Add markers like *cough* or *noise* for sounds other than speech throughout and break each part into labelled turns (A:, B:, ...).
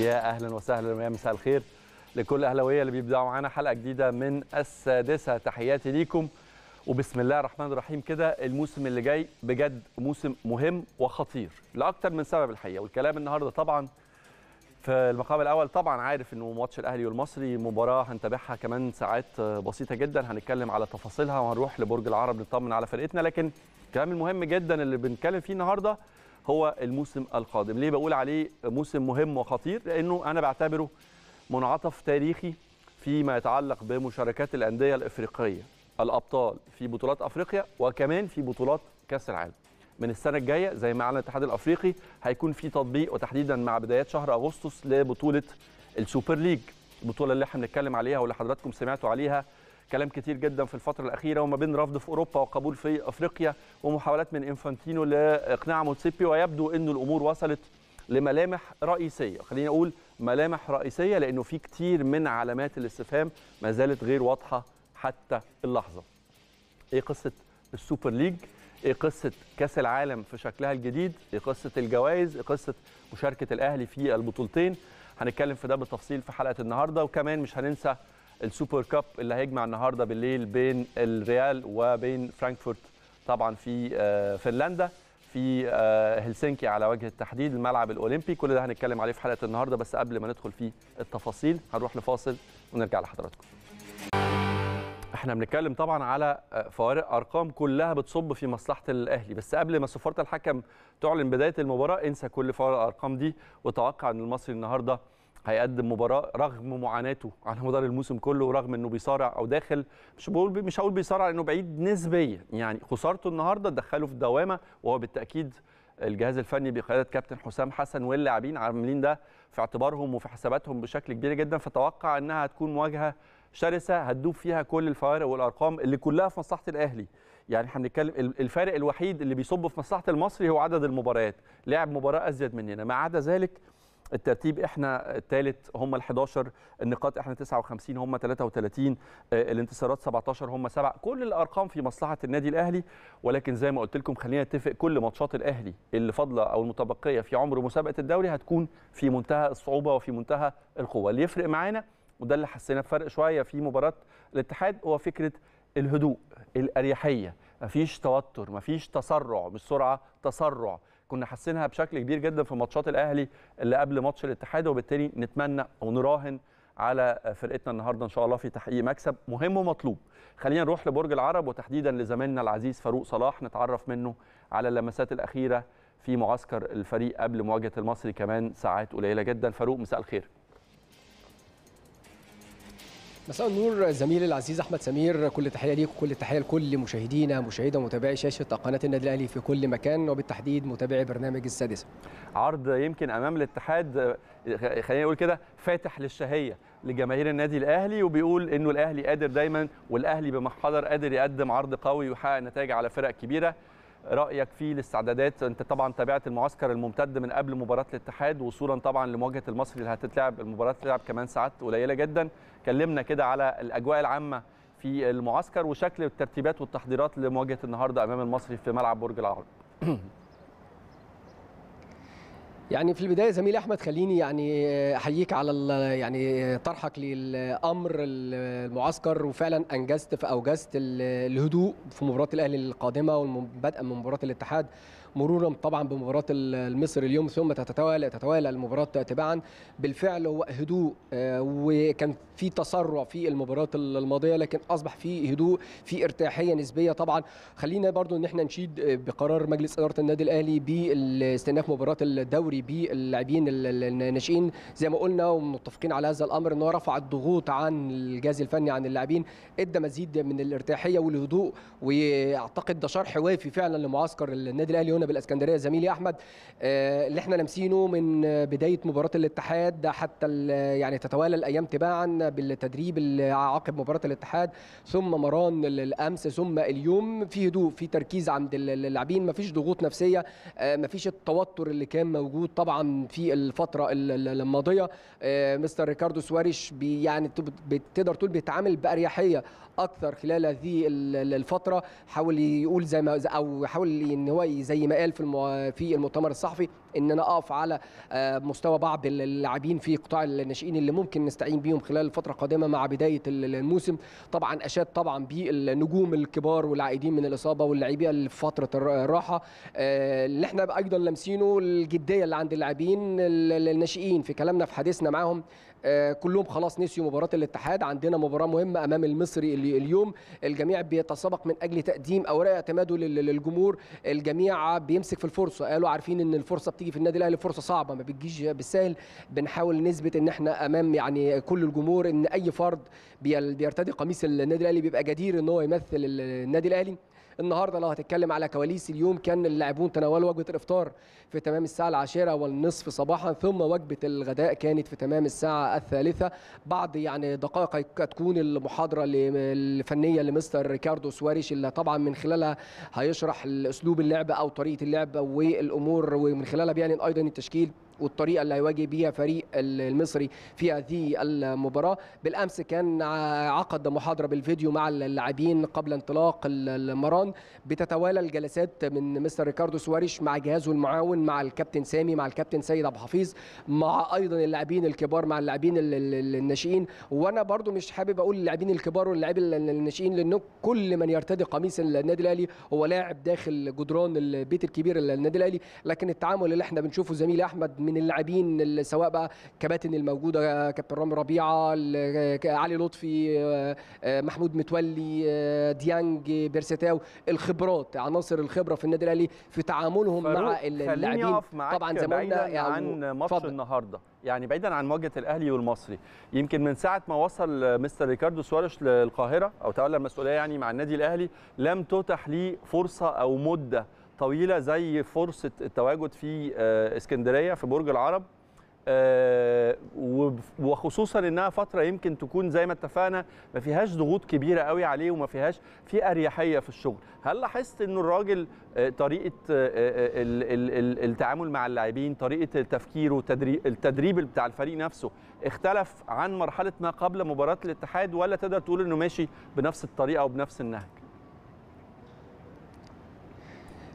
A: يا اهلا وسهلا يا مساء الخير لكل اهلاويه اللي بيبداوا معانا حلقه جديده من السادسه تحياتي ليكم وبسم الله الرحمن الرحيم كده الموسم اللي جاي بجد موسم مهم وخطير لاكثر من سبب الحقيقه والكلام النهارده طبعا في المقام الاول طبعا عارف انه ماتش الاهلي والمصري مباراه هنتابعها كمان ساعات بسيطه جدا هنتكلم على تفاصيلها وهنروح لبرج العرب نطمن على فرقتنا لكن الكلام المهم جدا اللي بنتكلم فيه النهارده هو الموسم القادم ليه بقول عليه موسم مهم وخطير لانه انا بعتبره منعطف تاريخي فيما يتعلق بمشاركات الانديه الافريقيه الابطال في بطولات افريقيا وكمان في بطولات كاس العالم من السنه الجايه زي ما اعلن الاتحاد الافريقي هيكون في تطبيق وتحديدا مع بدايات شهر اغسطس لبطوله السوبر ليج البطوله اللي احنا بنتكلم عليها واللي حضراتكم سمعتوا عليها كلام كتير جدا في الفتره الاخيره وما بين رفض في اوروبا وقبول في افريقيا ومحاولات من انفانتينو لاقناع موتسيبي ويبدو ان الامور وصلت لملامح رئيسيه خليني اقول ملامح رئيسيه لانه في كتير من علامات الاستفهام ما زالت غير واضحه حتى اللحظه ايه قصه السوبر ليج ايه قصه كاس العالم في شكلها الجديد ايه قصه الجوائز ايه قصه مشاركه الاهلي في البطولتين هنتكلم في ده بالتفصيل في حلقه النهارده وكمان مش هننسى السوبر كاب اللي هيجمع النهارده بالليل بين الريال وبين فرانكفورت طبعا في آه، فنلندا في آه، هلسنكي على وجه التحديد الملعب الاولمبي كل ده هنتكلم عليه في حلقه النهارده بس قبل ما ندخل في التفاصيل هنروح لفاصل ونرجع لحضراتكم احنا بنتكلم طبعا على آه، فوارق ارقام كلها بتصب في مصلحه الاهلي بس قبل ما سفاره الحكم تعلن بدايه المباراه انسى كل فوارق الارقام دي وتوقع ان المصري النهارده هيقدم مباراه رغم معاناته على مدار الموسم كله ورغم انه بيصارع او داخل مش بقول مش هقول بيصارع لانه بعيد نسبيا يعني خسارته النهارده دخله في دوامه وهو بالتاكيد الجهاز الفني بقياده كابتن حسام حسن واللاعبين عاملين ده في اعتبارهم وفي حساباتهم بشكل كبير جدا فتوقع انها هتكون مواجهه شرسه هتدوب فيها كل الفوارق والارقام اللي كلها في مصلحه الاهلي يعني احنا بنتكلم الفارق الوحيد اللي بيصب في مصلحه المصري هو عدد المباريات لعب مباراه ازيد مننا ما عدا ذلك الترتيب احنا الثالث هم ال 11 النقاط احنا 59 هم 33 آه، الانتصارات 17 هم 7 كل الارقام في مصلحه النادي الاهلي ولكن زي ما قلت لكم خلينا نتفق كل ماتشات الاهلي اللي فاضله او المتبقيه في عمر مسابقه الدوري هتكون في منتهى الصعوبه وفي منتهى القوه اللي يفرق معانا وده اللي حسينا بفرق شويه في مباراه الاتحاد هو فكره الهدوء الاريحيه مفيش توتر مفيش تسرع مش سرعه تسرع كنا حاسينها بشكل كبير جدا في ماتشات الاهلي اللي قبل ماتش الاتحاد وبالتالي نتمنى او نراهن على فرقتنا النهارده ان شاء الله في تحقيق مكسب مهم ومطلوب خلينا نروح لبرج العرب وتحديدا لزميلنا العزيز فاروق صلاح نتعرف منه على اللمسات الاخيره في معسكر الفريق قبل مواجهه المصري كمان ساعات قليله جدا فاروق مساء الخير
B: مساء النور زميلي العزيز احمد سمير كل تحيه ليك وكل تحيه لكل مشاهدينا مشاهده ومتابعي شاشه قناه النادي الاهلي في كل مكان وبالتحديد متابعي برنامج السادسه.
A: عرض يمكن امام الاتحاد خلينا نقول كده فاتح للشهيه لجماهير النادي الاهلي وبيقول انه الاهلي قادر دايما والاهلي بمحضر قادر يقدم عرض قوي ويحقق نتائج على فرق كبيره رايك في الاستعدادات انت طبعا تابعت المعسكر الممتد من قبل مباراه الاتحاد وصولا طبعا لمواجهه المصري اللي هتتلعب المباراه تلعب كمان ساعات قليله جدا كلمنا كده على الاجواء العامه في المعسكر وشكل الترتيبات والتحضيرات لمواجهه النهارده امام المصري في ملعب برج العرب
B: *clears throat* يعني في البدايه زميلي احمد خليني يعني احييك على يعني طرحك للامر المعسكر وفعلا انجزت فاوجزت الهدوء في مباراه الاهلي القادمه بدءا من مباراه الاتحاد مرورا طبعا بمباراه المصري اليوم ثم تتوالى تتوالى المباراه تباعا بالفعل هو هدوء آه، وكان في تسرع في المباراه الماضيه لكن اصبح في هدوء في ارتاحيه نسبيه طبعا خلينا برضو ان احنا نشيد آه، بقرار مجلس اداره النادي الاهلي باستئناف مباراه الدوري باللاعبين الناشئين زي ما قلنا ومتفقين على هذا الامر ان هو رفع الضغوط عن الجهاز الفني عن اللاعبين ادى مزيد من الارتاحيه والهدوء واعتقد ده شرح وافي فعلا لمعسكر النادي الاهلي هنا كنا بالاسكندريه زميلي احمد آه، اللي احنا لامسينه من بدايه مباراه الاتحاد حتى يعني تتوالى الايام تباعا بالتدريب عقب مباراه الاتحاد ثم مران الامس ثم اليوم في هدوء في تركيز عند اللاعبين مفيش ضغوط نفسيه آه، مفيش التوتر اللي كان موجود طبعا في الفتره الماضيه آه، مستر ريكاردو سواريش يعني تقدر تقول بيتعامل باريحيه اكثر خلال هذه الفتره حاول يقول زي ما او حاول ان هو زي ما ما قال في في المؤتمر الصحفي ان انا اقف على آه، مستوى بعض اللاعبين في قطاع الناشئين اللي ممكن نستعين بيهم خلال الفتره القادمه مع بدايه الموسم طبعا اشاد طبعا بالنجوم الكبار والعائدين من الاصابه واللاعبين اللي في فتره الراحه آه، اللي احنا ايضا لامسينه الجديه اللي عند اللاعبين الناشئين في كلامنا في حديثنا معاهم آه، كلهم خلاص نسيوا مباراه الاتحاد عندنا مباراه مهمه امام المصري اليوم الجميع بيتسابق من اجل تقديم اوراق اعتماده للجمهور الجميع بيمسك في الفرصه قالوا عارفين ان الفرصه بتيجي بتيجي في النادي الاهلي فرصه صعبه ما بتجيش بالسهل بنحاول نثبت ان احنا امام يعني كل الجمهور ان اي فرد بيرتدي قميص النادي الاهلي بيبقى جدير ان هو يمثل النادي الاهلي النهارده لو هتتكلم على كواليس اليوم كان اللاعبون تناولوا وجبه الافطار في تمام الساعه العاشره والنصف صباحا ثم وجبه الغداء كانت في تمام الساعه الثالثة بعد يعني دقائق تكون المحاضره الفنيه لمستر ريكاردو سواريش اللي طبعا من خلالها هيشرح اسلوب اللعب او طريقه اللعب والامور ومن خلالها بيعلن ايضا التشكيل والطريقه اللي هيواجه بيها فريق المصري في هذه المباراه بالامس كان عقد محاضره بالفيديو مع اللاعبين قبل انطلاق المران بتتوالى الجلسات من مستر ريكاردو سواريش مع جهازه المعاون مع الكابتن سامي مع الكابتن سيد ابو حفيظ مع ايضا اللاعبين الكبار مع اللاعبين الناشئين وانا برضو مش حابب اقول اللاعبين الكبار واللاعبين الناشئين لانه كل من يرتدي قميص النادي الاهلي هو لاعب داخل جدران البيت الكبير للنادي الاهلي لكن التعامل اللي احنا بنشوفه زميلي احمد من من اللاعبين سواء بقى كباتن الموجوده آه، كابتن رامي ربيعه علي لطفي آه، آه، محمود متولي ديانج بيرستاو الخبرات عناصر الخبره في النادي الاهلي
A: في تعاملهم مع اللاعبين طبعا زي ما قلنا يعني عن ماتش النهارده يعني بعيدا عن مواجهه الاهلي والمصري يمكن من ساعه ما وصل مستر ريكاردو سواريش للقاهره او تولى المسؤوليه يعني مع النادي الاهلي لم تتح لي فرصه او مده طويله زي فرصه التواجد في آه، اسكندريه في برج العرب آه، وخصوصا انها فتره يمكن تكون زي ما اتفقنا ما فيهاش ضغوط كبيره قوي عليه وما فيهاش في اريحيه في الشغل هل لاحظت ان الراجل آه، طريقه التعامل مع اللاعبين طريقه تفكيره التدريب بتاع الفريق نفسه اختلف عن مرحله ما قبل مباراه الاتحاد ولا تقدر تقول انه ماشي بنفس الطريقه وبنفس النهج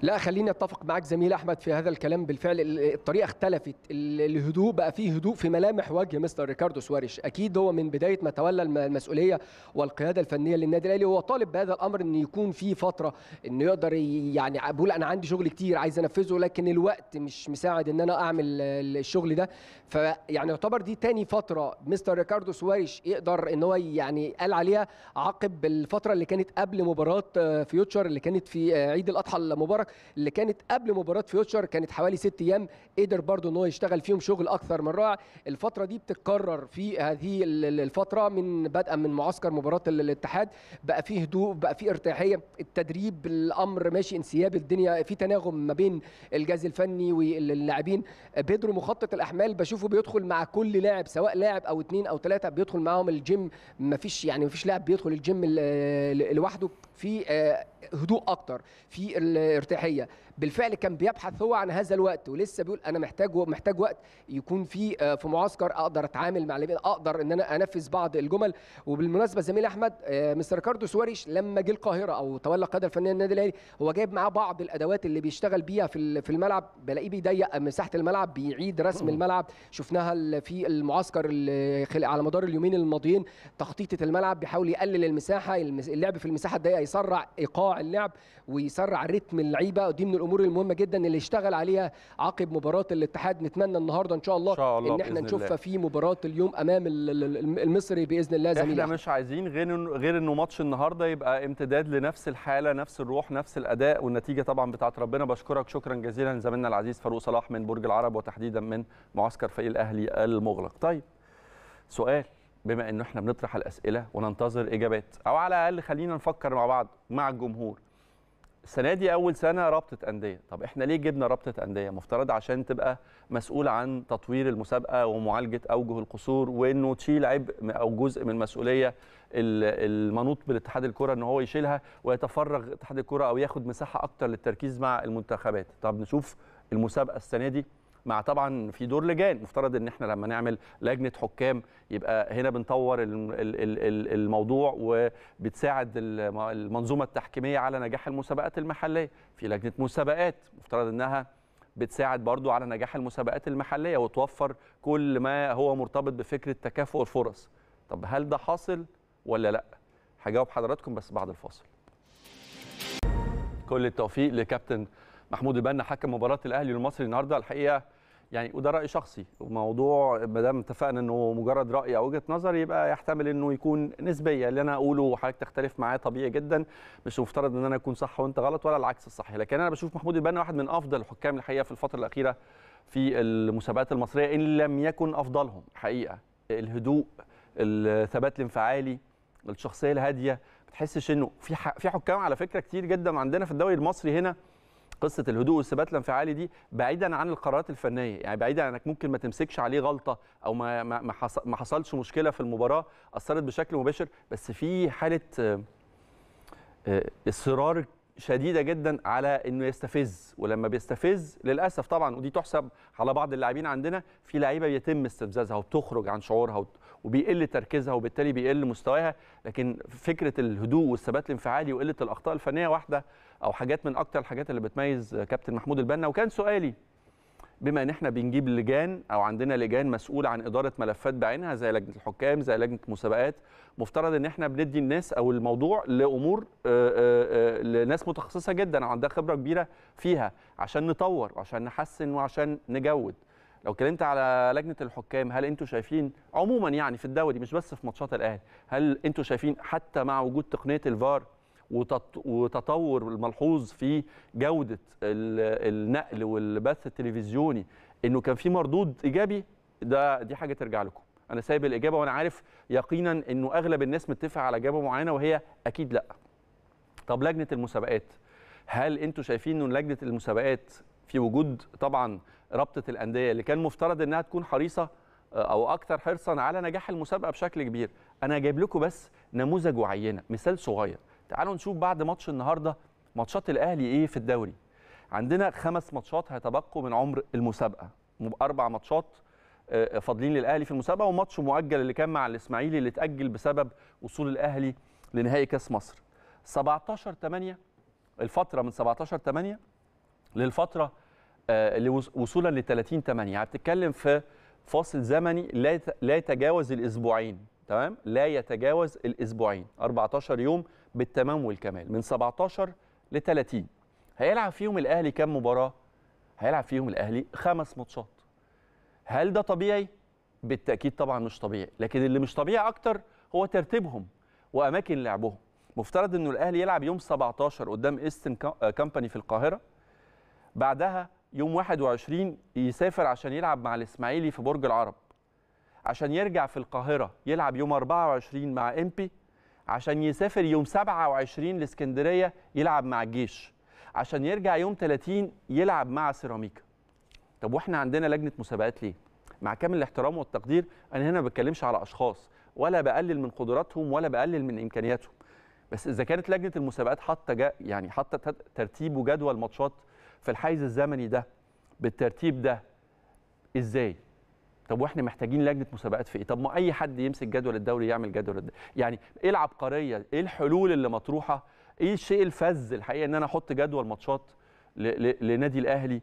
B: لا خليني اتفق معاك زميل احمد في هذا الكلام بالفعل الطريقه اختلفت الهدوء بقى فيه هدوء في ملامح وجه مستر ريكاردو سواريش اكيد هو من بدايه ما تولى المسؤوليه والقياده الفنيه للنادي الاهلي هو طالب بهذا الامر ان يكون في فتره انه يقدر يعني بقول انا عندي شغل كتير عايز انفذه لكن الوقت مش مساعد ان انا اعمل الشغل ده فيعني يعتبر دي تاني فتره مستر ريكاردو سواريش يقدر ان هو يعني قال عليها عقب الفتره اللي كانت قبل مباراه آه، فيوتشر اللي كانت في آه، عيد الاضحى المبارك المشترك اللي كانت قبل مباراه فيوتشر كانت حوالي ست ايام قدر برضه ان هو يشتغل فيهم شغل اكثر من رائع الفتره دي بتتكرر في هذه الفتره من بدءا من معسكر مباراه الاتحاد بقى فيه هدوء بقى فيه ارتياحيه التدريب الامر ماشي انسياب الدنيا في تناغم ما بين الجهاز الفني واللاعبين بيدرو مخطط الاحمال بشوفه بيدخل مع كل لاعب سواء لاعب او اثنين او ثلاثه بيدخل معاهم الجيم ما فيش يعني ما فيش لاعب بيدخل الجيم لوحده في آه، هدوء اكتر في الارتياح الفاتحية بالفعل كان بيبحث هو عن هذا الوقت ولسه بيقول انا محتاج محتاج وقت يكون في آه، في معسكر اقدر اتعامل مع لبنان اقدر ان انا انفذ بعض الجمل وبالمناسبه زميل احمد آه، مستر ريكاردو سواريش لما جه القاهره او تولى القياده الفنيه للنادي الاهلي هو جايب معاه بعض الادوات اللي بيشتغل بيها في في الملعب بلاقيه بيضيق مساحه الملعب بيعيد رسم الملعب شفناها في المعسكر على مدار اليومين الماضيين تخطيطه الملعب بيحاول يقلل المساحه اللعب في المساحه الضيقه يسرع ايقاع اللعب ويسرع رتم اللعيبه دي من الامور المهمه جدا اللي اشتغل عليها عقب مباراه الاتحاد نتمنى النهارده ان شاء الله, شاء الله ان احنا نشوفها في مباراه اليوم امام المصري باذن الله زميلي احنا
A: مش عايزين غير غير انه ماتش النهارده يبقى امتداد لنفس الحاله نفس الروح نفس الاداء والنتيجه طبعا بتاعه ربنا بشكرك شكرا جزيلا زميلنا العزيز فاروق صلاح من برج العرب وتحديدا من معسكر فريق الاهلي المغلق طيب سؤال بما انه احنا بنطرح الاسئله وننتظر اجابات او على الاقل خلينا نفكر مع بعض مع الجمهور السنه دي اول سنه رابطه انديه طب احنا ليه جبنا رابطه انديه مفترض عشان تبقى مسؤول عن تطوير المسابقه ومعالجه اوجه القصور وانه تشيل عبء او جزء من مسؤوليه المنوط بالاتحاد الكره ان هو يشيلها ويتفرغ اتحاد الكره او ياخد مساحه اكتر للتركيز مع المنتخبات طب نشوف المسابقه السنه دي مع طبعا في دور لجان مفترض ان احنا لما نعمل لجنه حكام يبقى هنا بنطور الموضوع وبتساعد المنظومه التحكيميه على نجاح المسابقات المحليه في لجنه مسابقات مفترض انها بتساعد برضو على نجاح المسابقات المحلية وتوفر كل ما هو مرتبط بفكرة تكافؤ الفرص طب هل ده حاصل ولا لا هجاوب حضراتكم بس بعد الفاصل كل التوفيق لكابتن محمود البنا حكم مباراة الأهلي المصري النهاردة الحقيقة يعني وده راي شخصي وموضوع ما دام اتفقنا انه مجرد راي او وجهه نظر يبقى يحتمل انه يكون نسبيه اللي انا اقوله وحضرتك تختلف معاه طبيعي جدا مش مفترض ان انا اكون صح وانت غلط ولا العكس الصحيح لكن انا بشوف محمود البنا واحد من افضل الحكام الحقيقه في الفتره الاخيره في المسابقات المصريه ان لم يكن افضلهم حقيقه الهدوء الثبات الانفعالي الشخصيه الهاديه ما تحسش انه في في حكام على فكره كتير جدا عندنا في الدوري المصري هنا قصه الهدوء والثبات الانفعالي دي بعيدا عن القرارات الفنيه يعني بعيدا عنك ممكن ما تمسكش عليه غلطه او ما ما حصلش مشكله في المباراه اثرت بشكل مباشر بس في حاله آه، آه، اصرار شديده جدا على انه يستفز ولما بيستفز للاسف طبعا ودي تحسب على بعض اللاعبين عندنا في لعيبه بيتم استفزازها وبتخرج عن شعورها وبيقل تركيزها وبالتالي بيقل مستواها لكن فكره الهدوء والثبات الانفعالي وقله الاخطاء الفنيه واحده او حاجات من اكتر الحاجات اللي بتميز كابتن محمود البنا وكان سؤالي بما ان احنا بنجيب لجان او عندنا لجان مسؤول عن اداره ملفات بعينها زي لجنه الحكام زي لجنه المسابقات مفترض ان احنا بندي الناس او الموضوع لامور آه، آه، آه، لناس متخصصه جدا او عندها خبره كبيره فيها عشان نطور وعشان نحسن وعشان نجود لو اتكلمت على لجنه الحكام هل انتوا شايفين عموما يعني في الدوري مش بس في ماتشات الاهلي هل انتوا شايفين حتى مع وجود تقنيه الفار وتطور الملحوظ في جوده النقل والبث التلفزيوني انه كان في مردود ايجابي ده دي حاجه ترجع لكم انا سايب الاجابه وانا عارف يقينا انه اغلب الناس متفقه على اجابه معينه وهي اكيد لا طب لجنه المسابقات هل انتوا شايفين ان لجنه المسابقات في وجود طبعا رابطه الانديه اللي كان مفترض انها تكون حريصه آه، او اكثر حرصا على نجاح المسابقه بشكل كبير انا جايب لكم بس نموذج وعينه مثال صغير تعالوا نشوف بعد ماتش النهارده ماتشات الاهلي ايه في الدوري عندنا خمس ماتشات هيتبقوا من عمر المسابقه اربع ماتشات آه، فاضلين للاهلي في المسابقه وماتش مؤجل اللي كان مع الاسماعيلي اللي اتاجل بسبب وصول الاهلي لنهائي كاس مصر 17 8 الفتره من 17 8 للفتره آه، وصولا ل 30 8 يعني بتتكلم في فاصل زمني لا لا يتجاوز الاسبوعين تمام لا يتجاوز الاسبوعين 14 يوم بالتمام والكمال من 17 ل 30 هيلعب فيهم الاهلي كام مباراه هيلعب فيهم الاهلي خمس ماتشات هل ده طبيعي بالتاكيد طبعا مش طبيعي لكن اللي مش طبيعي اكتر هو ترتيبهم واماكن لعبهم مفترض انه الاهلي يلعب يوم 17 قدام ايستن آه، كامباني في القاهره بعدها يوم 21 يسافر عشان يلعب مع الاسماعيلي في برج العرب عشان يرجع في القاهره يلعب يوم 24 مع امبي عشان يسافر يوم 27 لاسكندريه يلعب مع الجيش عشان يرجع يوم 30 يلعب مع سيراميكا طب واحنا عندنا لجنه مسابقات ليه مع كامل الاحترام والتقدير انا هنا ما بتكلمش على اشخاص ولا بقلل من قدراتهم ولا بقلل من امكانياتهم بس اذا كانت لجنه المسابقات حاطه يعني حاطه ترتيب وجدول ماتشات في الحيز الزمني ده بالترتيب ده ازاي طب واحنا محتاجين لجنه مسابقات في ايه طب ما اي حد يمسك جدول الدوري يعمل جدول الدوري. يعني ايه العبقريه ايه الحلول اللي مطروحه ايه الشيء الفذ الحقيقه ان انا احط جدول ماتشات لنادي الاهلي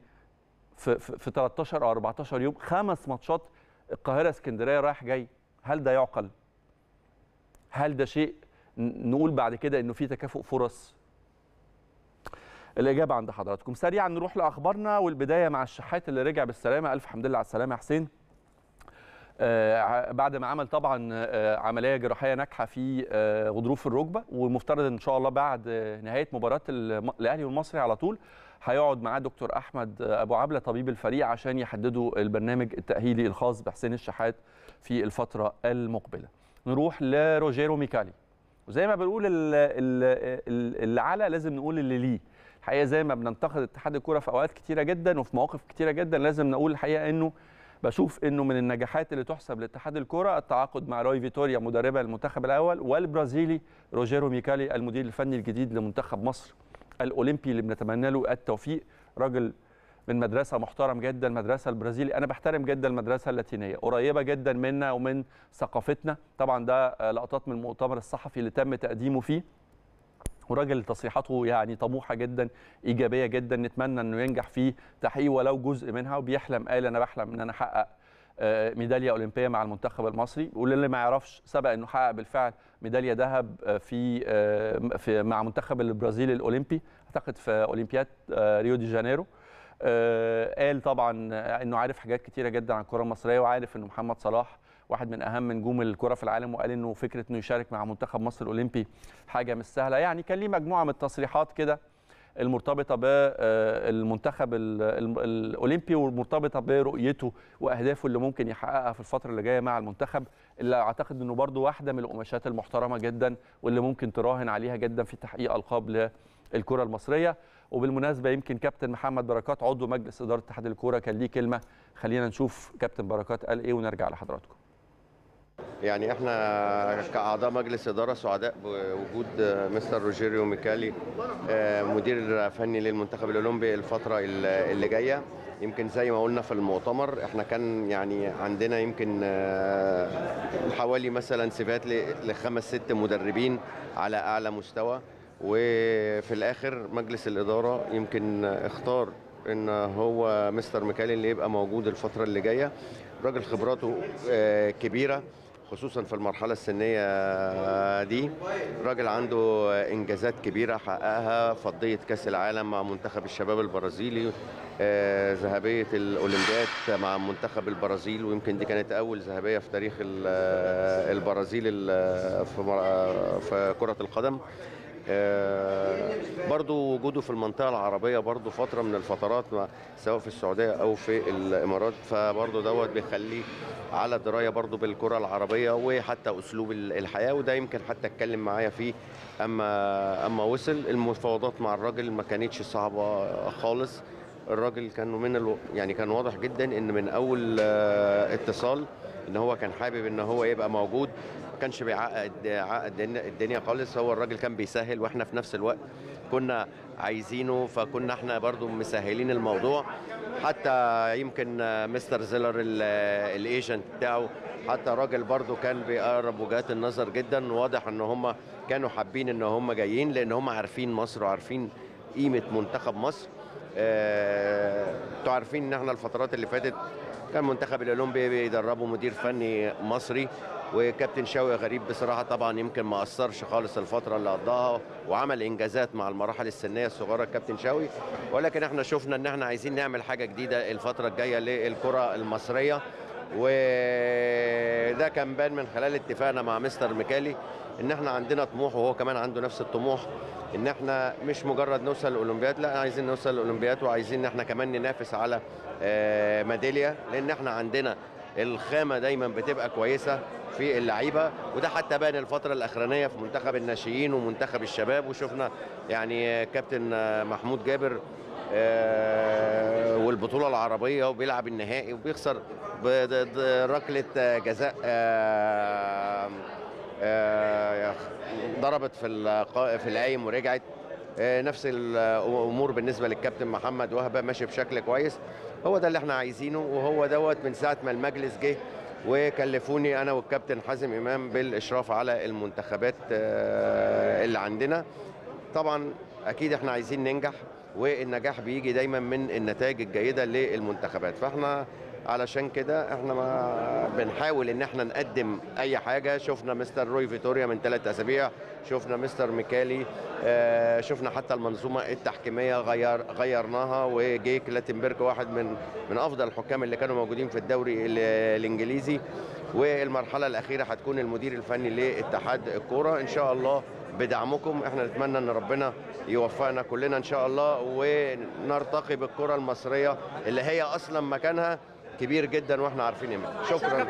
A: في, في 13 او 14 يوم خمس ماتشات القاهره اسكندريه رايح جاي هل ده يعقل هل ده شيء نقول بعد كده انه في تكافؤ فرص الاجابه عند حضراتكم سريعا نروح لاخبارنا والبدايه مع الشحات اللي رجع بالسلامه الف حمد لله على السلامه يا حسين آه، بعد ما عمل طبعا آه، عمليه جراحيه ناجحه في آه، غضروف الركبه ومفترض ان شاء الله بعد نهايه مباراه الاهلي والمصري على طول هيقعد معاه دكتور احمد ابو عبله طبيب الفريق عشان يحددوا البرنامج التاهيلي الخاص بحسين الشحات في الفتره المقبله. نروح لروجيرو ميكالي وزي ما بنقول اللي على لازم نقول اللي ليه الحقيقه زي ما بننتقد اتحاد الكوره في اوقات كتيره جدا وفي مواقف كتيره جدا لازم نقول الحقيقه انه بشوف انه من النجاحات اللي تحسب لاتحاد الكوره التعاقد مع روي فيتوريا مدربه المنتخب الاول والبرازيلي روجيرو ميكالي المدير الفني الجديد لمنتخب مصر الاولمبي اللي بنتمنى له التوفيق راجل من مدرسه محترم جدا المدرسه البرازيلي انا بحترم جدا المدرسه اللاتينيه قريبه جدا منا ومن ثقافتنا طبعا ده لقطات من المؤتمر الصحفي اللي تم تقديمه فيه وراجل تصريحاته يعني طموحه جدا ايجابيه جدا نتمنى انه ينجح في تحقيق ولو جزء منها وبيحلم قال انا بحلم ان انا احقق آه، ميداليه اولمبيه مع المنتخب المصري وللي ما يعرفش سبق انه حقق بالفعل ميداليه ذهب آه، في آه، في مع منتخب البرازيل الاولمبي اعتقد في اولمبياد ريو دي جانيرو قال طبعا انه عارف حاجات كتيره جدا عن الكره المصريه وعارف ان محمد صلاح واحد من اهم نجوم الكره في العالم وقال انه فكره انه يشارك مع منتخب مصر الاولمبي حاجه مش سهله يعني كان ليه مجموعه من التصريحات كده المرتبطه بالمنتخب آه، الاولمبي والمرتبطه برؤيته واهدافه اللي ممكن يحققها في الفتره اللي جايه مع المنتخب اللي اعتقد انه برضو واحده من القماشات المحترمه جدا واللي ممكن تراهن عليها جدا في تحقيق القاب للكره المصريه وبالمناسبه يمكن كابتن محمد بركات عضو مجلس اداره اتحاد الكوره كان ليه كلمه خلينا نشوف كابتن بركات قال ايه ونرجع لحضراتكم
C: يعني احنا كاعضاء مجلس اداره سعداء بوجود مستر روجيريو ميكالي آه، مدير فني للمنتخب الاولمبي الفتره اللي جايه يمكن زي ما قلنا في المؤتمر احنا كان يعني عندنا يمكن آه، حوالي مثلا سبات لخمس ست مدربين على اعلى مستوى وفي الاخر مجلس الاداره يمكن اختار ان هو مستر ميكالي اللي يبقى موجود الفتره اللي جايه راجل خبراته آه، كبيره خصوصا في المرحله السنيه دي راجل عنده انجازات كبيره حققها فضيه كاس العالم مع منتخب الشباب البرازيلي آه، ذهبيه الاولمبياد مع منتخب البرازيل ويمكن دي كانت اول ذهبيه في تاريخ آه، البرازيل آه، في كره القدم آه، برضو وجوده في المنطقة العربية برضو فترة من الفترات سواء في السعودية أو في الإمارات فبرضو دوت بيخليه على دراية برضو بالكرة العربية وحتى أسلوب الحياة وده يمكن حتى اتكلم معايا فيه أما أما وصل المفاوضات مع الراجل ما كانتش صعبة خالص الراجل كان من الو... يعني كان واضح جدا ان من اول آه، اتصال ان هو كان حابب ان هو يبقى موجود ما كانش بيعقد عقد الدنيا خالص هو الراجل كان بيسهل واحنا في نفس الوقت كنا عايزينه فكنا احنا برضو مسهلين الموضوع حتى يمكن مستر زيلر الايجنت بتاعه حتى راجل برضو كان بيقرب وجهات النظر جدا واضح ان هم كانوا حابين ان هم جايين لان هم عارفين مصر وعارفين قيمه منتخب مصر آه، انتوا عارفين ان احنا الفترات اللي فاتت كان منتخب الاولمبي بيدربه مدير فني مصري وكابتن شوقي غريب بصراحه طبعا يمكن ما اثرش خالص الفتره اللي قضاها وعمل انجازات مع المراحل السنيه الصغيره الكابتن شوقي ولكن احنا شفنا ان احنا عايزين نعمل حاجه جديده الفتره الجايه للكره المصريه وده كان بان من خلال اتفاقنا مع مستر ميكالي ان احنا عندنا طموح وهو كمان عنده نفس الطموح ان احنا مش مجرد نوصل الاولمبياد لا عايزين نوصل الاولمبياد وعايزين ان احنا كمان ننافس على آه، ميداليه لان احنا عندنا الخامه دايما بتبقى كويسه في اللعيبه وده حتى بان الفتره الاخرانيه في منتخب الناشئين ومنتخب الشباب وشفنا يعني كابتن محمود جابر آه، والبطوله العربيه وبيلعب النهائي وبيخسر ركله جزاء آه، آه، ضربت في في القايم ورجعت آه، نفس الامور بالنسبه للكابتن محمد وهبه ماشي بشكل كويس هو ده اللي احنا عايزينه وهو دوت من ساعه ما المجلس جه وكلفوني انا والكابتن حازم امام بالاشراف على المنتخبات آه، اللي عندنا طبعا اكيد احنا عايزين ننجح والنجاح بيجي دايما من النتائج الجيده للمنتخبات فاحنا علشان كده احنا ما بنحاول ان احنا نقدم اي حاجه شفنا مستر روي فيتوريا من ثلاث اسابيع شفنا مستر ميكالي آه، شفنا حتى المنظومه التحكيميه غير غيرناها وجي كلاتنبرج واحد من من افضل الحكام اللي كانوا موجودين في الدوري الانجليزي والمرحله الاخيره هتكون المدير الفني لاتحاد الكوره ان شاء الله بدعمكم احنا نتمنى ان ربنا يوفقنا كلنا ان شاء الله ونرتقي بالكره المصريه اللي هي اصلا مكانها كبير جدا واحنا عارفين قيمته
A: شكرا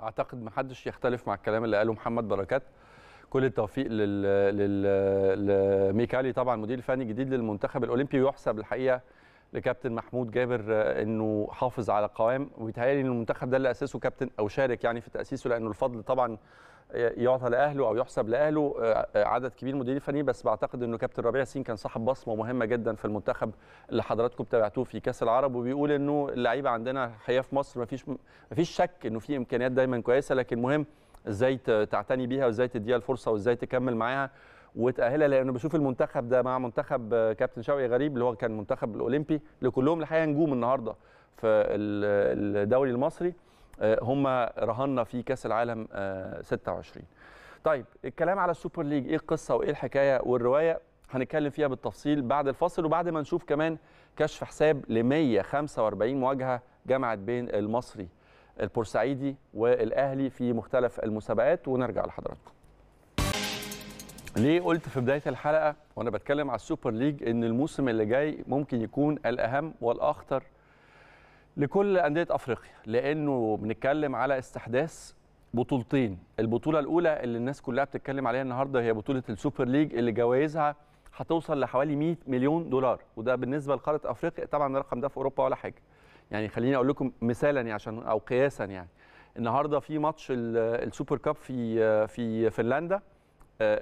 A: اعتقد ما حدش يختلف مع الكلام اللي قاله محمد بركات كل التوفيق لل... لل... لميكالي طبعا مدير فني جديد للمنتخب الاولمبي ويحسب الحقيقه لكابتن محمود جابر آه، انه حافظ على قوام ويتهيألي ان المنتخب ده اللي اسسه كابتن او شارك يعني في تاسيسه لانه الفضل طبعا آه، يعطى لاهله او يحسب لاهله آه، عدد كبير مدير فني بس بعتقد انه كابتن ربيع سين كان صاحب بصمه مهمه جدا في المنتخب اللي حضراتكم تابعتوه في كاس العرب وبيقول انه اللعيبه عندنا حياه في مصر ما فيش ما فيش شك انه في امكانيات دايما كويسه لكن مهم ازاي تعتني بيها وازاي تديها الفرصه وازاي تكمل معاها وتاهلها لانه بشوف المنتخب ده مع منتخب آه، كابتن شوقي غريب اللي هو كان منتخب الاولمبي اللي كلهم الحقيقه نجوم النهارده في الدوري المصري آه، هم رهنا في كاس العالم 26 آه، طيب الكلام على السوبر ليج ايه القصه وايه الحكايه والروايه هنتكلم فيها بالتفصيل بعد الفاصل وبعد ما نشوف كمان كشف حساب ل 145 مواجهه جمعت بين المصري البورسعيدي والاهلي في مختلف المسابقات ونرجع لحضراتكم ليه قلت في بدايه الحلقه وانا بتكلم على السوبر ليج ان الموسم اللي جاي ممكن يكون الاهم والاخطر لكل انديه افريقيا لانه بنتكلم على استحداث بطولتين البطوله الاولى اللي الناس كلها بتتكلم عليها النهارده هي بطوله السوبر ليج اللي جوائزها هتوصل لحوالي 100 مليون دولار وده بالنسبه لقاره افريقيا طبعا الرقم ده في اوروبا ولا حاجه يعني خليني اقول لكم مثالا يعني عشان او قياسا يعني النهارده في ماتش السوبر كاب في في فنلندا آه،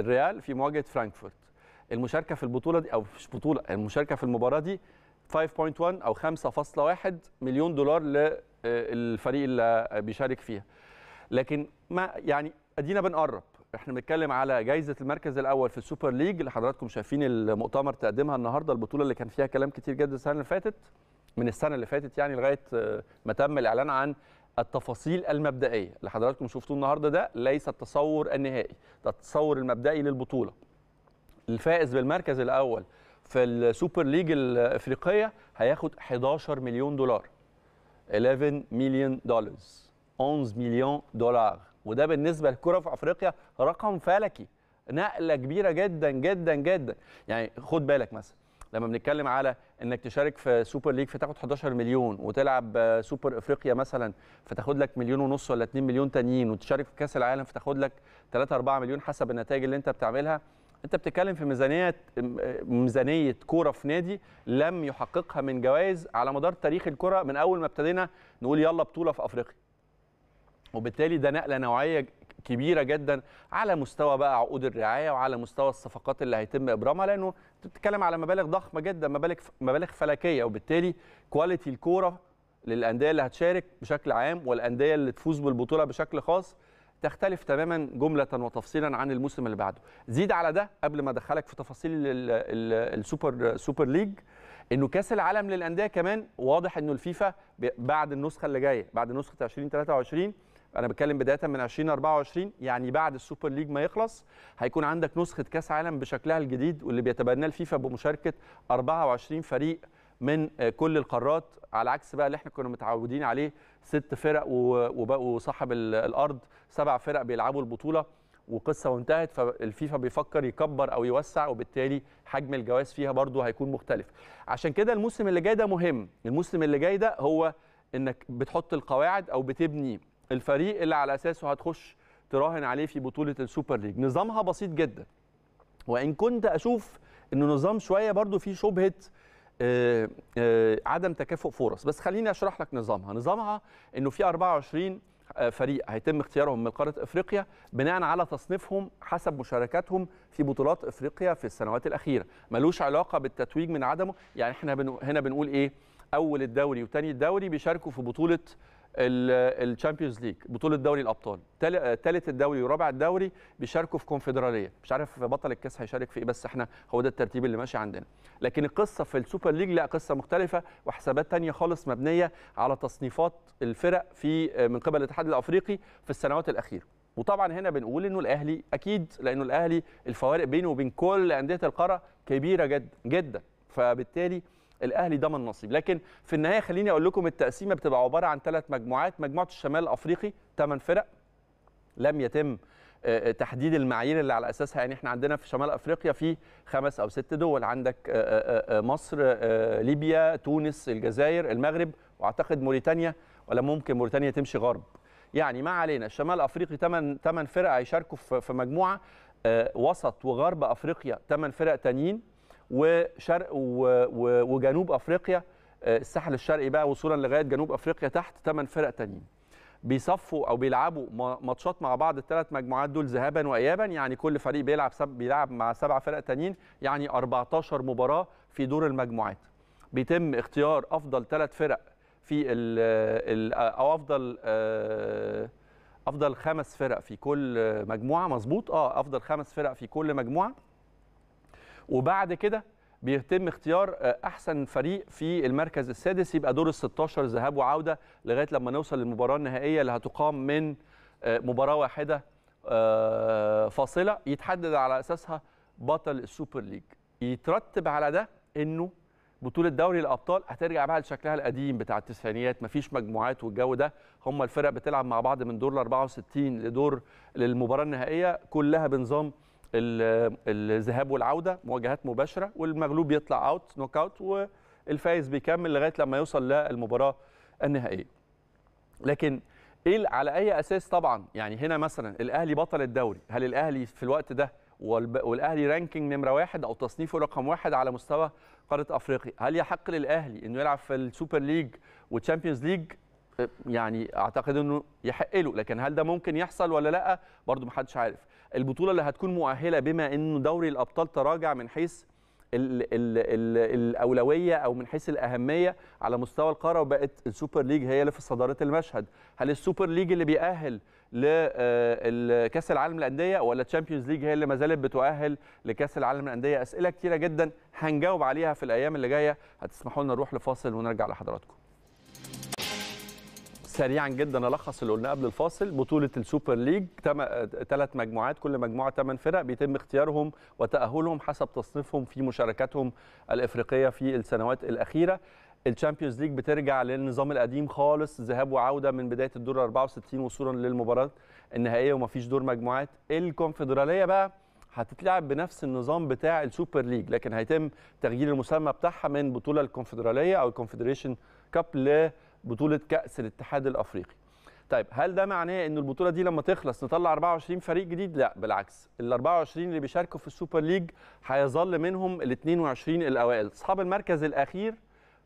A: الريال في مواجهه فرانكفورت المشاركه في البطوله دي او مش بطوله المشاركه في المباراه دي 5.1 او 5.1 مليون دولار للفريق آه، اللي بيشارك فيها لكن ما يعني ادينا بنقرب احنا بنتكلم على جائزه المركز الاول في السوبر ليج اللي حضراتكم شايفين المؤتمر تقدمها النهارده البطوله اللي كان فيها كلام كتير جدا السنه اللي فاتت من السنه اللي فاتت يعني لغايه آه، ما تم الاعلان عن التفاصيل المبدئيه اللي حضراتكم شفتوه النهارده ده ليس التصور النهائي ده التصور المبدئي للبطوله الفائز بالمركز الاول في السوبر ليج الافريقيه هياخد 11 مليون دولار 11 مليون دولار 11 مليون دولار وده بالنسبه للكره في افريقيا رقم فلكي نقله كبيره جدا جدا جدا يعني خد بالك مثلا لما بنتكلم على انك تشارك في سوبر ليج فتاخد 11 مليون وتلعب سوبر افريقيا مثلا فتاخد لك مليون ونص ولا 2 مليون تانيين وتشارك في كاس العالم فتاخد لك 3 4 مليون حسب النتائج اللي انت بتعملها انت بتتكلم في ميزانيه ميزانيه كوره في نادي لم يحققها من جوائز على مدار تاريخ الكره من اول ما ابتدينا نقول يلا بطوله في افريقيا وبالتالي ده نقله نوعيه كبيره جدا على مستوى بقى عقود الرعايه وعلى مستوى الصفقات اللي هيتم ابرامها لانه بتتكلم على مبالغ ضخمه جدا مبالغ مبالغ فلكيه وبالتالي كواليتي الكوره للانديه اللي هتشارك بشكل عام والانديه اللي تفوز بالبطوله بشكل خاص تختلف تماما جمله وتفصيلا عن الموسم اللي بعده زيد على ده قبل ما ادخلك في تفاصيل السوبر سوبر ليج انه كاس العالم للانديه كمان واضح انه الفيفا بعد النسخه اللي جايه بعد نسخه 2023 انا بتكلم بدايه من 2024 يعني بعد السوبر ليج ما يخلص هيكون عندك نسخه كاس عالم بشكلها الجديد واللي بيتبناه الفيفا بمشاركه 24 فريق من آه، كل القارات على عكس بقى اللي احنا كنا متعودين عليه ست فرق وصاحب الارض سبع فرق بيلعبوا البطوله وقصه وانتهت فالفيفا بيفكر يكبر او يوسع وبالتالي حجم الجواز فيها برضه هيكون مختلف عشان كده الموسم اللي جاي ده مهم الموسم اللي جاي ده هو انك بتحط القواعد او بتبني الفريق اللي على اساسه هتخش تراهن عليه في بطوله السوبر ليج نظامها بسيط جدا وان كنت اشوف انه نظام شويه برضو فيه شبهه آه، آه، عدم تكافؤ فرص بس خليني اشرح لك نظامها نظامها انه في 24 آه، فريق هيتم اختيارهم من قاره افريقيا بناء على تصنيفهم حسب مشاركاتهم في بطولات افريقيا في السنوات الاخيره ملوش علاقه بالتتويج من عدمه يعني احنا هنا بنقول ايه اول الدوري وثاني الدوري بيشاركوا في بطوله الشامبيونز ليج بطوله دوري الابطال ثالث الدوري ورابع الدوري بيشاركوا في كونفدراليه مش عارف بطل الكاس هيشارك في ايه بس احنا هو ده الترتيب اللي ماشي عندنا لكن القصه في السوبر ليج لا قصه مختلفه وحسابات ثانيه خالص مبنيه على تصنيفات الفرق في من قبل الاتحاد الافريقي في السنوات الاخيره وطبعا هنا بنقول انه الاهلي اكيد لانه الاهلي الفوارق بينه وبين كل انديه القاره كبيره جدا جدا فبالتالي الاهلي ضمن نصيب لكن في النهايه خليني اقول لكم التقسيمه بتبقى عباره عن ثلاث مجموعات مجموعه الشمال الافريقي ثمان فرق لم يتم آه، آه، تحديد المعايير اللي على اساسها يعني احنا عندنا في شمال افريقيا في خمس او ست دول عندك آه، مصر ليبيا تونس الجزائر المغرب واعتقد موريتانيا ولا ممكن موريتانيا تمشي غرب يعني ما علينا الشمال الافريقي ثمان ثمان فرق هيشاركوا في مجموعه وسط وغرب افريقيا ثمان فرق تانيين وشرق وجنوب افريقيا آه، الساحل الشرقي بقى وصولا لغايه جنوب افريقيا تحت ثمان فرق تانيين بيصفوا او بيلعبوا ماتشات مع بعض الثلاث مجموعات دول ذهابا وايابا يعني كل فريق بيلعب سب بيلعب مع سبع فرق تانيين يعني 14 مباراه في دور المجموعات بيتم اختيار افضل ثلاث فرق في ال او افضل آه، افضل خمس فرق في كل مجموعه مظبوط اه افضل خمس فرق في كل مجموعه وبعد كده بيتم اختيار آه، احسن فريق في المركز السادس يبقى دور ال 16 ذهاب وعوده لغايه لما نوصل للمباراه النهائيه اللي هتقام من آه، مباراه واحده آه، فاصله يتحدد على اساسها بطل السوبر ليج يترتب على ده انه بطوله دوري الابطال هترجع بقى لشكلها القديم بتاع التسعينيات مفيش مجموعات والجو ده هم الفرق بتلعب مع بعض من دور ال 64 لدور للمباراه النهائيه كلها بنظام الذهاب والعوده مواجهات مباشره والمغلوب يطلع اوت نوك اوت والفايز بيكمل لغايه لما يوصل للمباراه النهائيه لكن ايه على اي اساس طبعا يعني هنا مثلا الاهلي بطل الدوري هل الاهلي في الوقت ده والاهلي رانكينج نمره واحد او تصنيفه رقم واحد على مستوى قاره افريقيا هل يحق للاهلي انه يلعب في السوبر ليج والتشامبيونز ليج يعني اعتقد انه يحق له لكن هل ده ممكن يحصل ولا لا برضه محدش عارف البطوله اللي هتكون مؤهله بما انه دوري الابطال تراجع من حيث الـ الـ الاولويه او من حيث الاهميه على مستوى القاره وبقت السوبر ليج هي اللي في صداره المشهد هل السوبر ليج اللي بيأهل لكاس آه، العالم للانديه ولا تشامبيونز ليج هي اللي ما زالت بتؤهل لكاس العالم للانديه اسئله كتيره جدا هنجاوب عليها في الايام اللي جايه هتسمحوا لنا نروح لفاصل ونرجع لحضراتكم سريعا جدا الخص اللي قلناه قبل الفاصل بطوله السوبر ليج ثلاث مجموعات كل مجموعه ثمان فرق بيتم اختيارهم وتاهلهم حسب تصنيفهم في مشاركاتهم الافريقيه في السنوات الاخيره الشامبيونز ليج بترجع للنظام القديم خالص ذهاب وعوده من بدايه الدور 64 وصولا للمباراه النهائيه ومفيش دور مجموعات الكونفدراليه بقى هتتلعب بنفس النظام بتاع السوبر ليج لكن هيتم تغيير المسمى بتاعها من بطوله الكونفدراليه او الكونفدريشن كاب ل بطوله كاس الاتحاد الافريقي طيب هل ده معناه ان البطوله دي لما تخلص نطلع 24 فريق جديد لا بالعكس ال 24 اللي بيشاركوا في السوبر ليج هيظل منهم ال 22 الاوائل اصحاب المركز الاخير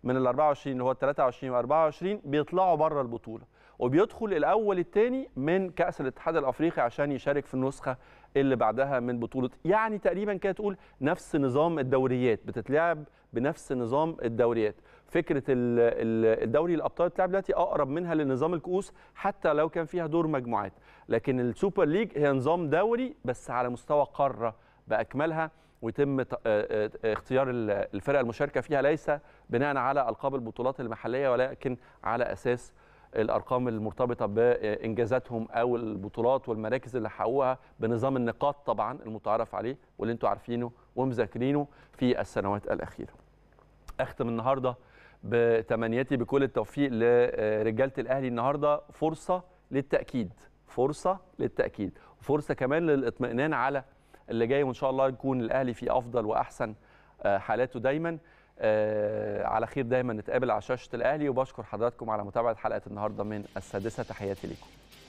A: من ال 24 اللي هو ال 23 و 24 بيطلعوا بره البطوله وبيدخل الاول الثاني من كاس الاتحاد الافريقي عشان يشارك في النسخه اللي بعدها من بطوله يعني تقريبا كده تقول نفس نظام الدوريات بتتلعب بنفس نظام الدوريات فكره الدوري الابطال بتلعب دلوقتي اقرب منها لنظام الكؤوس حتى لو كان فيها دور مجموعات لكن السوبر ليج هي نظام دوري بس على مستوى قاره باكملها ويتم آه، آه، اختيار الفرق المشاركه فيها ليس بناء على القاب البطولات المحليه ولكن على اساس الارقام المرتبطه بانجازاتهم او البطولات والمراكز اللي حققوها بنظام النقاط طبعا المتعارف عليه واللي انتم عارفينه ومذاكرينه في السنوات الاخيره. اختم النهارده بتمنياتي بكل التوفيق لرجاله الاهلي النهارده فرصه للتاكيد فرصه للتاكيد وفرصه كمان للاطمئنان على اللي جاي وان شاء الله يكون الاهلي في افضل واحسن حالاته دايما آه، على خير دايما نتقابل على شاشه الاهلي وبشكر حضراتكم على متابعه حلقه النهارده من السادسه تحياتي ليكم